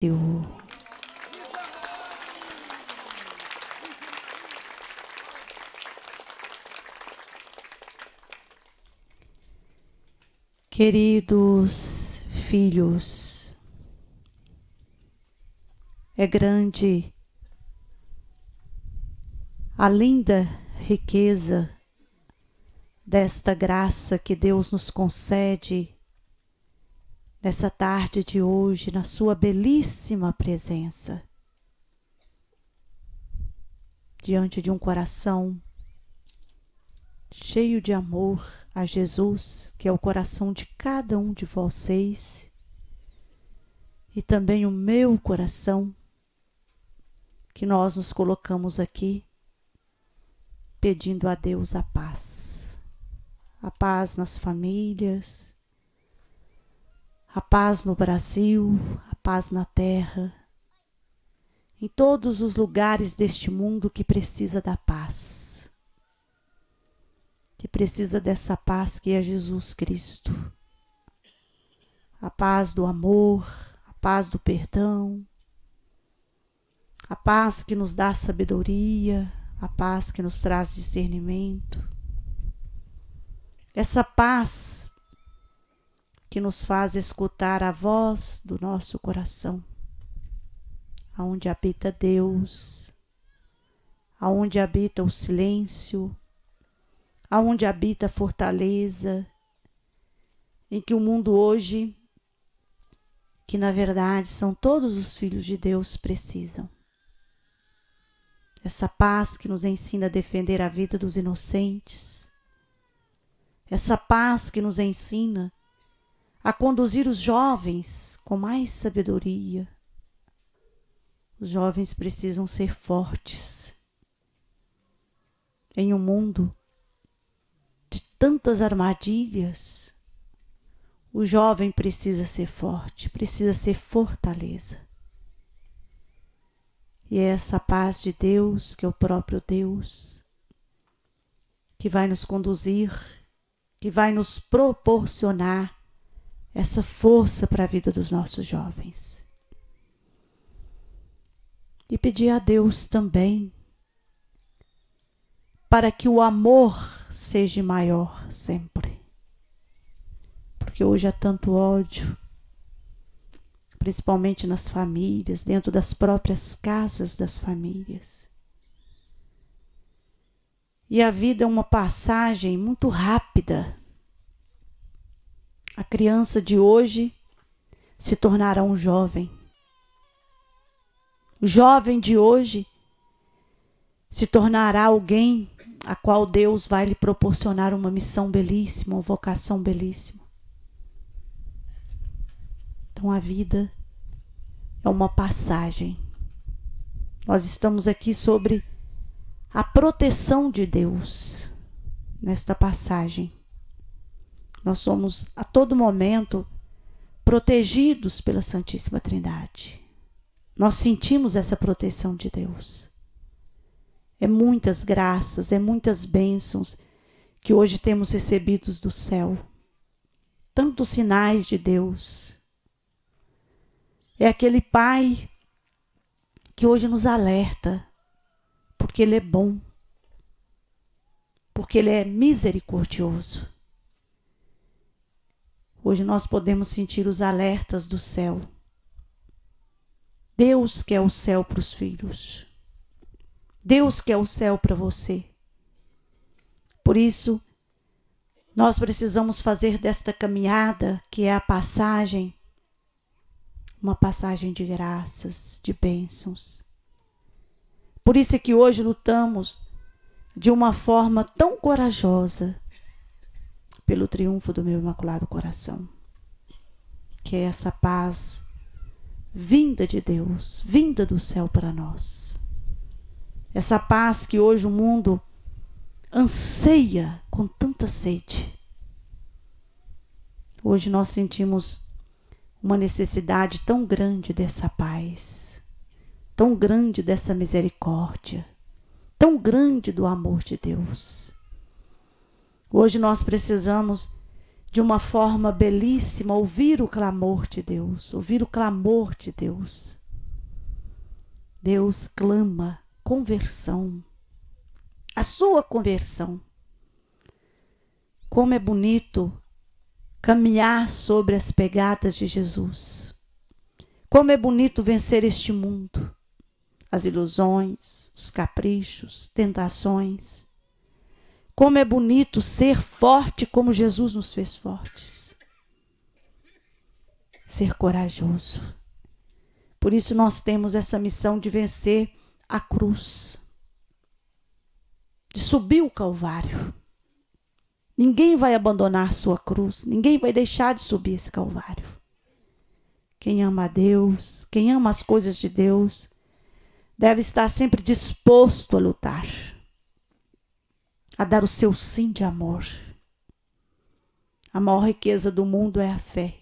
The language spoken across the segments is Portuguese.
Brasil. Queridos filhos, é grande a linda riqueza desta graça que Deus nos concede nessa tarde de hoje, na Sua belíssima presença, diante de um coração cheio de amor a Jesus, que é o coração de cada um de vocês, e também o meu coração, que nós nos colocamos aqui pedindo a Deus a paz. A paz nas famílias, a paz no Brasil, a paz na terra, em todos os lugares deste mundo que precisa da paz, que precisa dessa paz que é Jesus Cristo, a paz do amor, a paz do perdão, a paz que nos dá sabedoria, a paz que nos traz discernimento. Essa paz que nos faz escutar a voz do nosso coração, aonde habita Deus, aonde habita o silêncio, aonde habita a fortaleza, em que o mundo hoje, que na verdade são todos os filhos de Deus, precisam. Essa paz que nos ensina a defender a vida dos inocentes, essa paz que nos ensina a conduzir os jovens com mais sabedoria. Os jovens precisam ser fortes em um mundo de tantas armadilhas. O jovem precisa ser forte, precisa ser fortaleza. E é essa paz de Deus, que é o próprio Deus, que vai nos conduzir, que vai nos proporcionar essa força para a vida dos nossos jovens. E pedir a Deus também para que o amor seja maior sempre. Porque hoje há tanto ódio, principalmente nas famílias, dentro das próprias casas das famílias. E a vida é uma passagem muito rápida a criança de hoje se tornará um jovem. O jovem de hoje se tornará alguém a qual Deus vai lhe proporcionar uma missão belíssima, uma vocação belíssima. Então a vida é uma passagem. Nós estamos aqui sobre a proteção de Deus nesta passagem. Nós somos a todo momento protegidos pela Santíssima Trindade. Nós sentimos essa proteção de Deus. É muitas graças, é muitas bênçãos que hoje temos recebidos do céu. Tantos sinais de Deus. É aquele Pai que hoje nos alerta, porque Ele é bom, porque Ele é misericordioso. Hoje nós podemos sentir os alertas do céu. Deus quer o céu para os filhos. Deus quer o céu para você. Por isso, nós precisamos fazer desta caminhada, que é a passagem, uma passagem de graças, de bênçãos. Por isso é que hoje lutamos de uma forma tão corajosa pelo triunfo do meu imaculado coração. Que é essa paz vinda de Deus, vinda do céu para nós. Essa paz que hoje o mundo anseia com tanta sede. Hoje nós sentimos uma necessidade tão grande dessa paz, tão grande dessa misericórdia, tão grande do amor de Deus. Hoje nós precisamos, de uma forma belíssima, ouvir o clamor de Deus, ouvir o clamor de Deus. Deus clama conversão, a sua conversão. Como é bonito caminhar sobre as pegadas de Jesus. Como é bonito vencer este mundo, as ilusões, os caprichos, tentações como é bonito ser forte como Jesus nos fez fortes. Ser corajoso. Por isso nós temos essa missão de vencer a cruz. De subir o Calvário. Ninguém vai abandonar sua cruz. Ninguém vai deixar de subir esse Calvário. Quem ama a Deus, quem ama as coisas de Deus, deve estar sempre disposto a lutar a dar o seu sim de amor. A maior riqueza do mundo é a fé.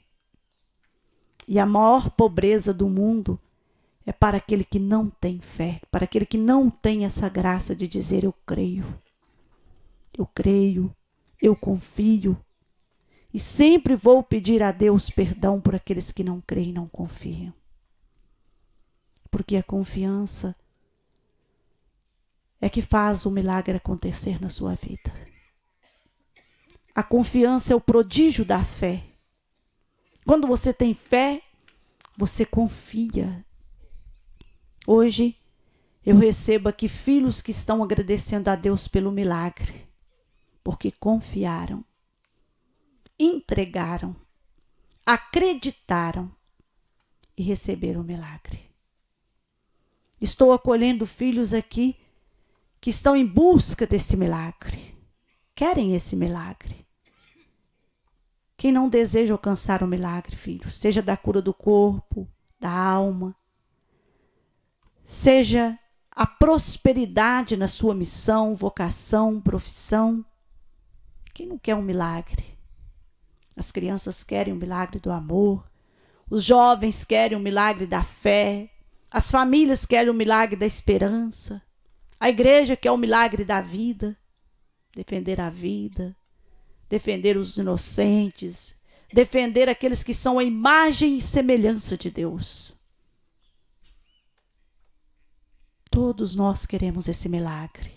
E a maior pobreza do mundo é para aquele que não tem fé, para aquele que não tem essa graça de dizer eu creio. Eu creio, eu confio. E sempre vou pedir a Deus perdão por aqueles que não creem e não confiam. Porque a confiança é que faz o milagre acontecer na sua vida. A confiança é o prodígio da fé. Quando você tem fé, você confia. Hoje eu recebo aqui filhos que estão agradecendo a Deus pelo milagre, porque confiaram, entregaram, acreditaram e receberam o milagre. Estou acolhendo filhos aqui que estão em busca desse milagre, querem esse milagre. Quem não deseja alcançar o milagre, filho, seja da cura do corpo, da alma, seja a prosperidade na sua missão, vocação, profissão. Quem não quer um milagre? As crianças querem o um milagre do amor, os jovens querem o um milagre da fé, as famílias querem o milagre da esperança. A igreja que é o milagre da vida, defender a vida, defender os inocentes, defender aqueles que são a imagem e semelhança de Deus. Todos nós queremos esse milagre.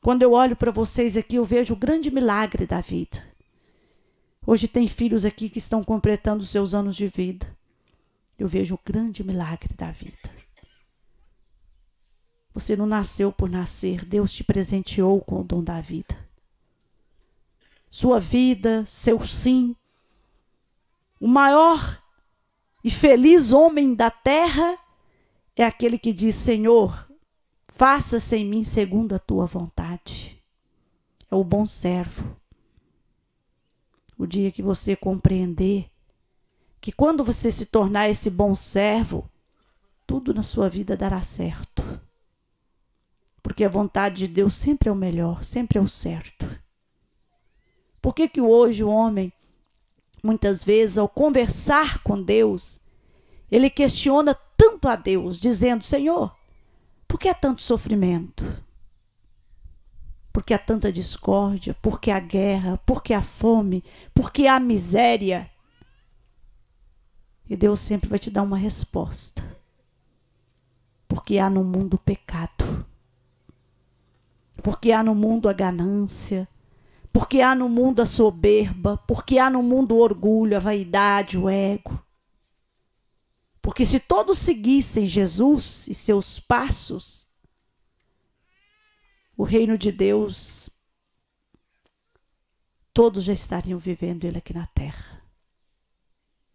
Quando eu olho para vocês aqui, eu vejo o grande milagre da vida. Hoje tem filhos aqui que estão completando seus anos de vida. Eu vejo o grande milagre da vida. Você não nasceu por nascer, Deus te presenteou com o dom da vida. Sua vida, seu sim. O maior e feliz homem da terra é aquele que diz: Senhor, faça-se em mim segundo a tua vontade. É o bom servo. O dia que você compreender que quando você se tornar esse bom servo, tudo na sua vida dará certo. Porque a vontade de Deus sempre é o melhor, sempre é o certo. Por que, que hoje o homem, muitas vezes, ao conversar com Deus, ele questiona tanto a Deus, dizendo: Senhor, por que há tanto sofrimento? Por que há tanta discórdia? Por que há guerra? Por que há fome? Por que há miséria? E Deus sempre vai te dar uma resposta. Porque há no mundo pecado. Porque há no mundo a ganância, porque há no mundo a soberba, porque há no mundo o orgulho, a vaidade, o ego. Porque se todos seguissem Jesus e seus passos, o reino de Deus, todos já estariam vivendo ele aqui na terra.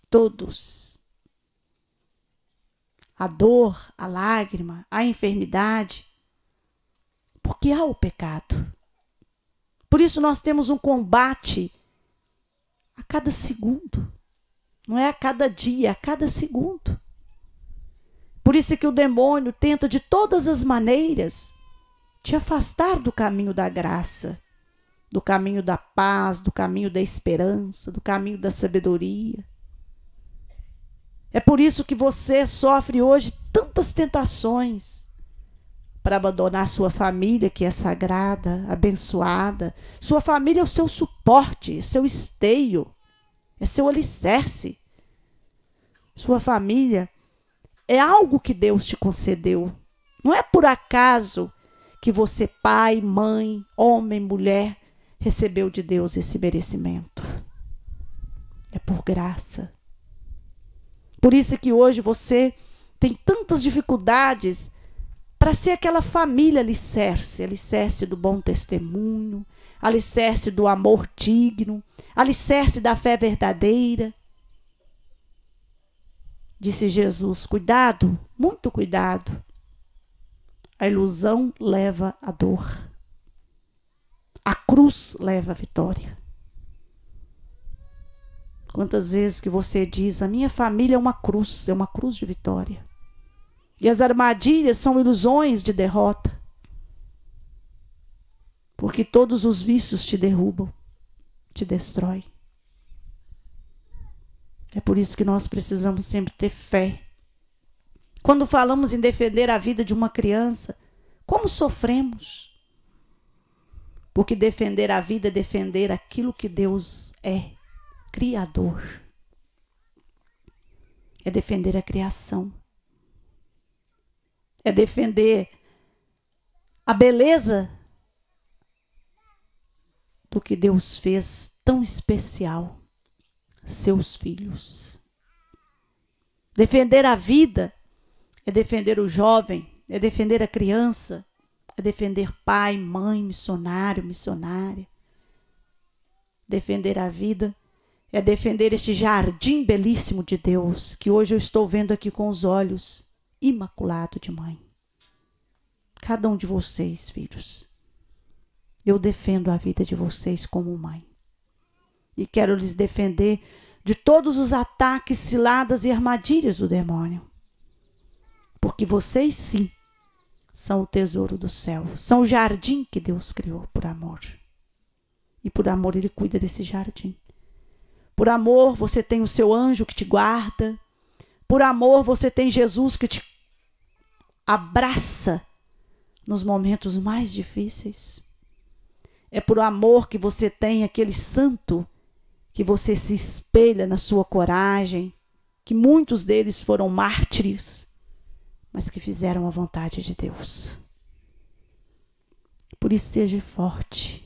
Todos. A dor, a lágrima, a enfermidade, porque há o pecado. Por isso nós temos um combate a cada segundo. Não é a cada dia, a cada segundo. Por isso é que o demônio tenta de todas as maneiras te afastar do caminho da graça, do caminho da paz, do caminho da esperança, do caminho da sabedoria. É por isso que você sofre hoje tantas tentações para abandonar sua família, que é sagrada, abençoada. Sua família é o seu suporte, é seu esteio, é seu alicerce. Sua família é algo que Deus te concedeu. Não é por acaso que você, pai, mãe, homem, mulher, recebeu de Deus esse merecimento. É por graça. Por isso que hoje você tem tantas dificuldades para ser aquela família alicerce, alicerce do bom testemunho, alicerce do amor digno, alicerce da fé verdadeira. Disse Jesus: cuidado, muito cuidado. A ilusão leva a dor. A cruz leva a vitória. Quantas vezes que você diz: a minha família é uma cruz, é uma cruz de vitória. E as armadilhas são ilusões de derrota. Porque todos os vícios te derrubam, te destroem. É por isso que nós precisamos sempre ter fé. Quando falamos em defender a vida de uma criança, como sofremos? Porque defender a vida é defender aquilo que Deus é, Criador. É defender a criação é defender a beleza do que Deus fez tão especial, seus filhos. Defender a vida é defender o jovem, é defender a criança, é defender pai, mãe, missionário, missionária. Defender a vida é defender este jardim belíssimo de Deus que hoje eu estou vendo aqui com os olhos imaculado de mãe. Cada um de vocês, filhos, eu defendo a vida de vocês como mãe. E quero lhes defender de todos os ataques, ciladas e armadilhas do demônio. Porque vocês, sim, são o tesouro do céu, são o jardim que Deus criou por amor. E por amor, Ele cuida desse jardim. Por amor, você tem o seu anjo que te guarda. Por amor, você tem Jesus que te abraça nos momentos mais difíceis. É por amor que você tem aquele santo que você se espelha na sua coragem, que muitos deles foram mártires, mas que fizeram a vontade de Deus. Por isso, seja forte.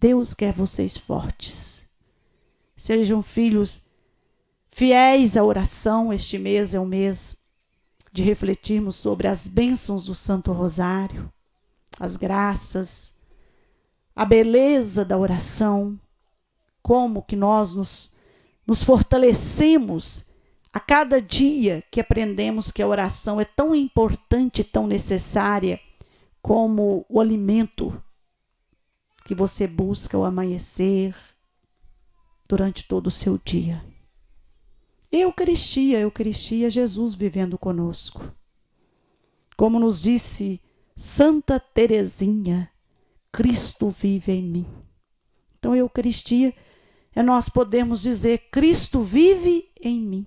Deus quer vocês fortes. Sejam filhos fiéis à oração. Este mês é o mês de refletirmos sobre as bênçãos do Santo Rosário, as graças, a beleza da oração, como que nós nos, nos fortalecemos a cada dia que aprendemos que a oração é tão importante, tão necessária como o alimento que você busca ao amanhecer durante todo o seu dia. Eucaristia, Eucaristia, Jesus vivendo conosco. Como nos disse Santa Teresinha, Cristo vive em mim. Então, Eucaristia é nós podemos dizer: Cristo vive em mim.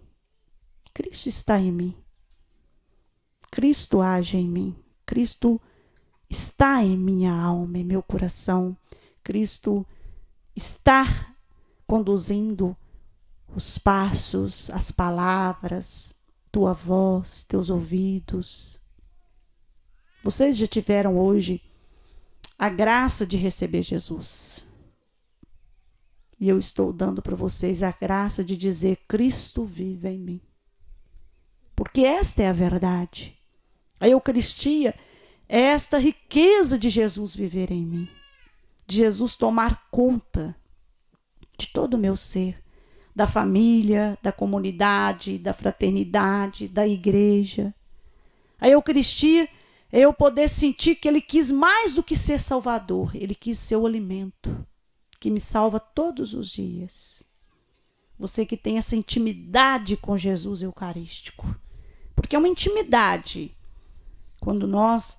Cristo está em mim. Cristo age em mim. Cristo está em minha alma, em meu coração. Cristo está conduzindo os passos, as palavras, tua voz, teus ouvidos. Vocês já tiveram hoje a graça de receber Jesus. E eu estou dando para vocês a graça de dizer: Cristo vive em mim. Porque esta é a verdade. A Eucaristia é esta riqueza de Jesus viver em mim, de Jesus tomar conta de todo o meu ser, da família, da comunidade, da fraternidade, da igreja. A Eucaristia é eu poder sentir que Ele quis mais do que ser Salvador, Ele quis ser o alimento, que me salva todos os dias. Você que tem essa intimidade com Jesus Eucarístico, porque é uma intimidade quando nós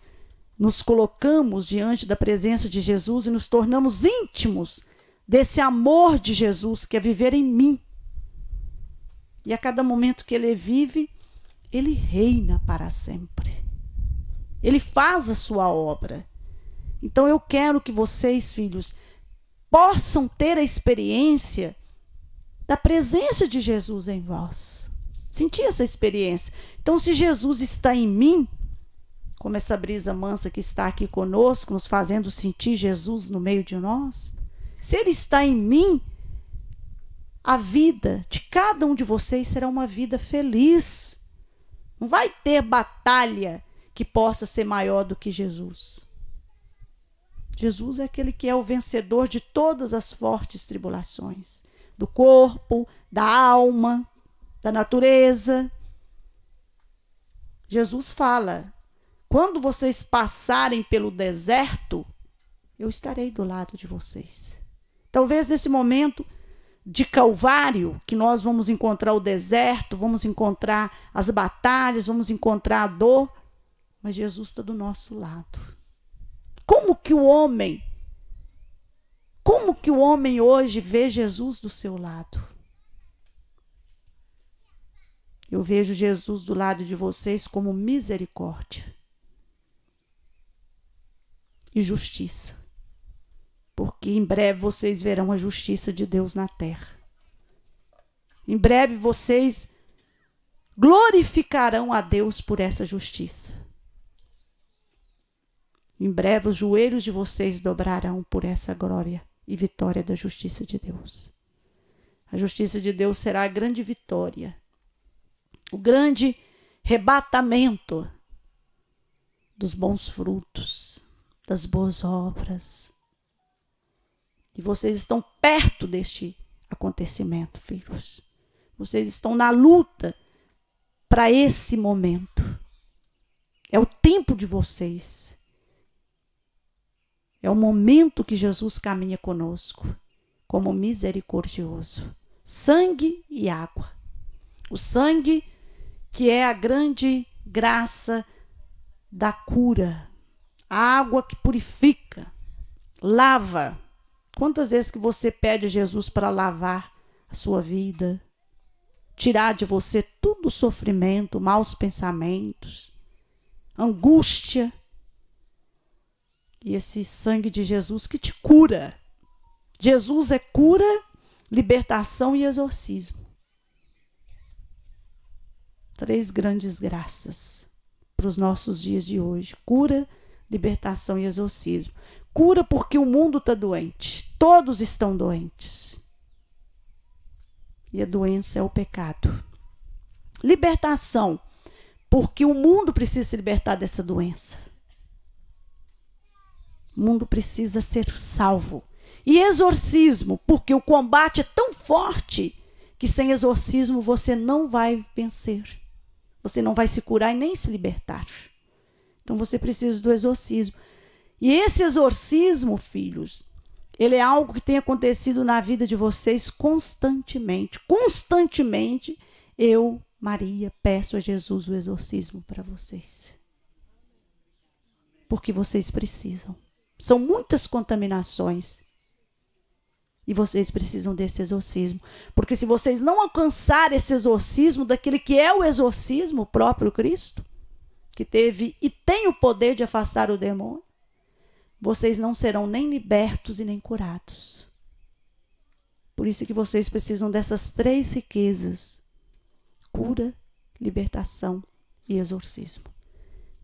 nos colocamos diante da presença de Jesus e nos tornamos íntimos desse amor de Jesus que é viver em mim e a cada momento que ele vive, ele reina para sempre. Ele faz a sua obra. Então eu quero que vocês, filhos, possam ter a experiência da presença de Jesus em vós. Sentir essa experiência. Então, se Jesus está em mim, como essa brisa mansa que está aqui conosco, nos fazendo sentir Jesus no meio de nós, se Ele está em mim, a vida de cada um de vocês será uma vida feliz. Não vai ter batalha que possa ser maior do que Jesus. Jesus é aquele que é o vencedor de todas as fortes tribulações do corpo, da alma, da natureza. Jesus fala: quando vocês passarem pelo deserto, eu estarei do lado de vocês. Talvez nesse momento de Calvário, que nós vamos encontrar o deserto, vamos encontrar as batalhas, vamos encontrar a dor, mas Jesus está do nosso lado. Como que o homem, como que o homem hoje vê Jesus do seu lado? Eu vejo Jesus do lado de vocês como misericórdia e justiça porque em breve vocês verão a justiça de Deus na terra. Em breve vocês glorificarão a Deus por essa justiça. Em breve os joelhos de vocês dobrarão por essa glória e vitória da justiça de Deus. A justiça de Deus será a grande vitória, o grande rebatamento dos bons frutos, das boas obras, e vocês estão perto deste acontecimento, filhos. Vocês estão na luta para esse momento. É o tempo de vocês. É o momento que Jesus caminha conosco, como misericordioso. Sangue e água. O sangue que é a grande graça da cura, a água que purifica, lava, Quantas vezes que você pede a Jesus para lavar a sua vida, tirar de você todo o sofrimento, maus pensamentos, angústia? E esse sangue de Jesus que te cura. Jesus é cura, libertação e exorcismo. Três grandes graças para os nossos dias de hoje: cura, libertação e exorcismo. Cura porque o mundo está doente, Todos estão doentes. E a doença é o pecado. Libertação. Porque o mundo precisa se libertar dessa doença. O mundo precisa ser salvo. E exorcismo, porque o combate é tão forte que sem exorcismo você não vai vencer. Você não vai se curar e nem se libertar. Então você precisa do exorcismo. E esse exorcismo, filhos, ele é algo que tem acontecido na vida de vocês constantemente. Constantemente, eu, Maria, peço a Jesus o exorcismo para vocês. Porque vocês precisam. São muitas contaminações. E vocês precisam desse exorcismo. Porque se vocês não alcançarem esse exorcismo, daquele que é o exorcismo, o próprio Cristo, que teve e tem o poder de afastar o demônio, vocês não serão nem libertos e nem curados. Por isso que vocês precisam dessas três riquezas: cura, libertação e exorcismo.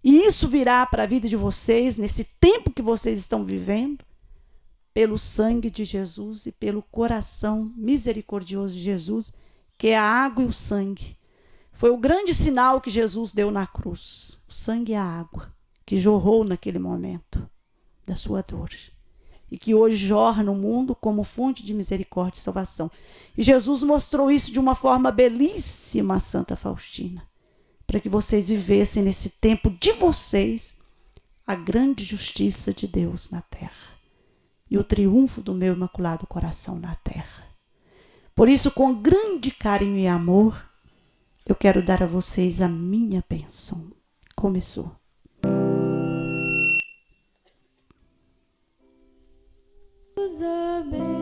E isso virá para a vida de vocês nesse tempo que vocês estão vivendo, pelo sangue de Jesus e pelo coração misericordioso de Jesus, que é a água e o sangue. Foi o grande sinal que Jesus deu na cruz, o sangue e é a água que jorrou naquele momento da sua dor. E que hoje jorra no mundo como fonte de misericórdia e salvação. E Jesus mostrou isso de uma forma belíssima a Santa Faustina, para que vocês vivessem nesse tempo de vocês a grande justiça de Deus na terra e o triunfo do meu imaculado coração na terra. Por isso, com grande carinho e amor, eu quero dar a vocês a minha bênção. Começou. Baby.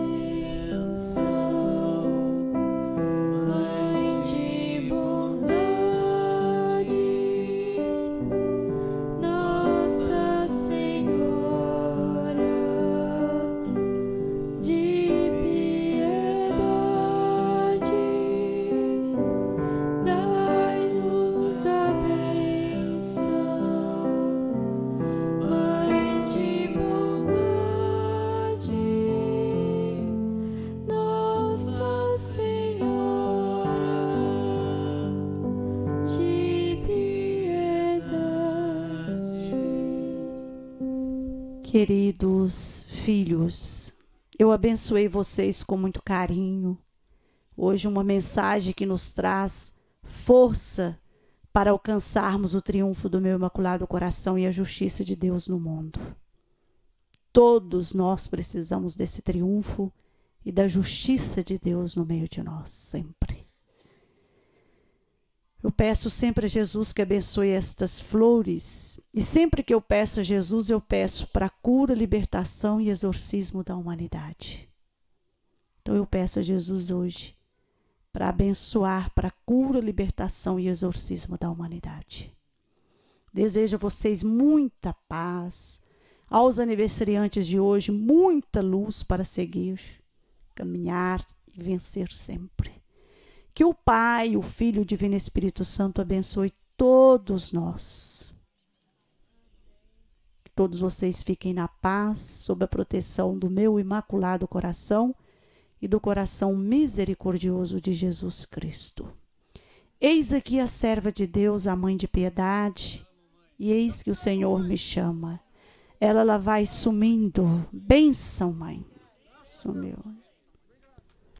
Queridos filhos, eu abençoei vocês com muito carinho. Hoje, uma mensagem que nos traz força para alcançarmos o triunfo do meu imaculado coração e a justiça de Deus no mundo. Todos nós precisamos desse triunfo e da justiça de Deus no meio de nós, sempre. Eu peço sempre a Jesus que abençoe estas flores. E sempre que eu peço a Jesus, eu peço para cura, libertação e exorcismo da humanidade. Então eu peço a Jesus hoje para abençoar, para cura, libertação e exorcismo da humanidade. Desejo a vocês muita paz. Aos aniversariantes de hoje, muita luz para seguir, caminhar e vencer sempre. Que o Pai, o Filho, e o Divino Espírito Santo abençoe todos nós. Que todos vocês fiquem na paz, sob a proteção do meu imaculado coração e do coração misericordioso de Jesus Cristo. Eis aqui a serva de Deus, a mãe de piedade, e eis que o Senhor me chama. Ela, ela vai sumindo. Benção, mãe. Sumiu.